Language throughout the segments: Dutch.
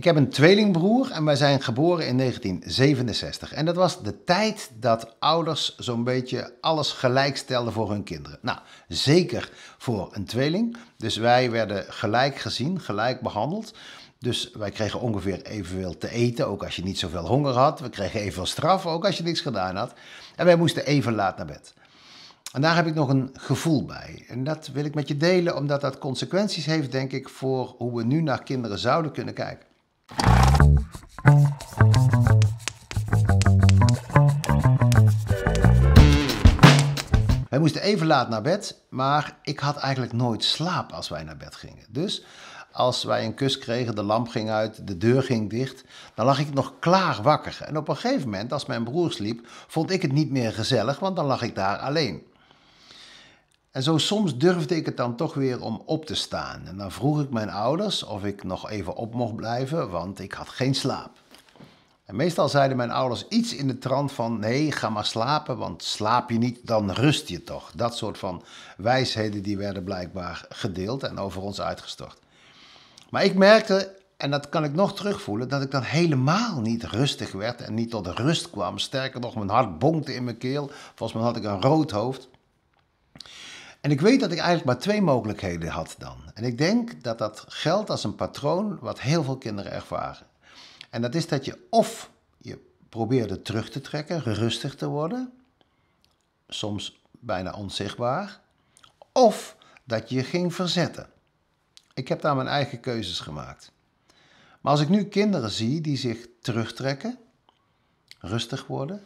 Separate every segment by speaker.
Speaker 1: Ik heb een tweelingbroer en wij zijn geboren in 1967. En dat was de tijd dat ouders zo'n beetje alles gelijk stelden voor hun kinderen. Nou, zeker voor een tweeling. Dus wij werden gelijk gezien, gelijk behandeld. Dus wij kregen ongeveer evenveel te eten, ook als je niet zoveel honger had. We kregen evenveel straf, ook als je niks gedaan had. En wij moesten even laat naar bed. En daar heb ik nog een gevoel bij. En dat wil ik met je delen, omdat dat consequenties heeft, denk ik, voor hoe we nu naar kinderen zouden kunnen kijken. Wij moesten even laat naar bed, maar ik had eigenlijk nooit slaap als wij naar bed gingen. Dus als wij een kus kregen, de lamp ging uit, de deur ging dicht, dan lag ik nog klaar wakker. En op een gegeven moment, als mijn broer sliep, vond ik het niet meer gezellig, want dan lag ik daar alleen. En zo soms durfde ik het dan toch weer om op te staan. En dan vroeg ik mijn ouders of ik nog even op mocht blijven, want ik had geen slaap. En meestal zeiden mijn ouders iets in de trant van: nee, ga maar slapen, want slaap je niet, dan rust je toch. Dat soort van wijsheden die werden blijkbaar gedeeld en over ons uitgestort. Maar ik merkte, en dat kan ik nog terugvoelen, dat ik dan helemaal niet rustig werd en niet tot rust kwam. Sterker nog, mijn hart bonkte in mijn keel. Volgens mij had ik een rood hoofd. En ik weet dat ik eigenlijk maar twee mogelijkheden had dan. En ik denk dat dat geldt als een patroon wat heel veel kinderen ervaren. En dat is dat je of je probeerde terug te trekken, gerustig te worden, soms bijna onzichtbaar, of dat je je ging verzetten. Ik heb daar mijn eigen keuzes gemaakt. Maar als ik nu kinderen zie die zich terugtrekken, rustig worden,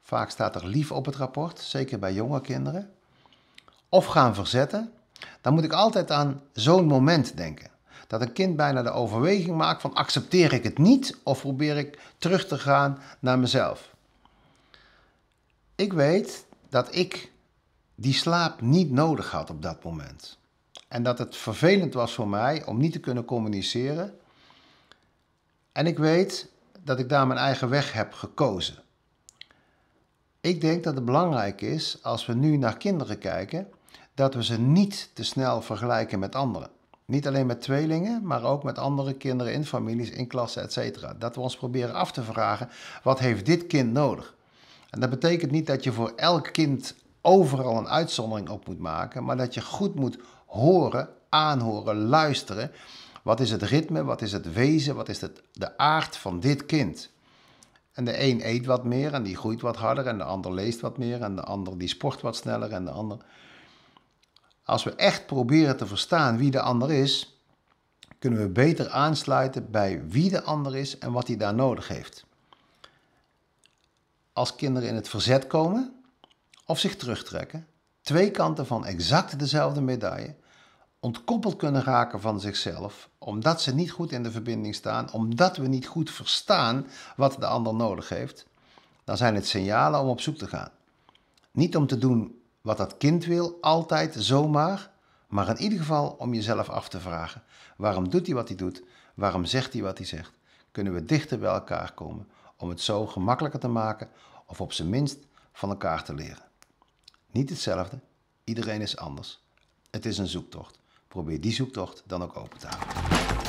Speaker 1: vaak staat er lief op het rapport, zeker bij jonge kinderen of gaan verzetten, dan moet ik altijd aan zo'n moment denken. Dat een kind bijna de overweging maakt van accepteer ik het niet of probeer ik terug te gaan naar mezelf. Ik weet dat ik die slaap niet nodig had op dat moment. En dat het vervelend was voor mij om niet te kunnen communiceren. En ik weet dat ik daar mijn eigen weg heb gekozen. Ik denk dat het belangrijk is als we nu naar kinderen kijken dat we ze niet te snel vergelijken met anderen. Niet alleen met tweelingen, maar ook met andere kinderen in families, in klassen, etc. Dat we ons proberen af te vragen, wat heeft dit kind nodig? En dat betekent niet dat je voor elk kind overal een uitzondering op moet maken, maar dat je goed moet horen, aanhoren, luisteren. Wat is het ritme, wat is het wezen, wat is het, de aard van dit kind? En de een eet wat meer en die groeit wat harder en de ander leest wat meer en de ander die sport wat sneller en de ander... Als we echt proberen te verstaan wie de ander is, kunnen we beter aansluiten bij wie de ander is en wat hij daar nodig heeft. Als kinderen in het verzet komen of zich terugtrekken, twee kanten van exact dezelfde medaille, ontkoppeld kunnen raken van zichzelf, omdat ze niet goed in de verbinding staan, omdat we niet goed verstaan wat de ander nodig heeft, dan zijn het signalen om op zoek te gaan. Niet om te doen wat dat kind wil, altijd zomaar, maar in ieder geval om jezelf af te vragen: waarom doet hij wat hij doet? Waarom zegt hij wat hij zegt? Kunnen we dichter bij elkaar komen om het zo gemakkelijker te maken of op zijn minst van elkaar te leren? Niet hetzelfde, iedereen is anders. Het is een zoektocht. Probeer die zoektocht dan ook open te houden.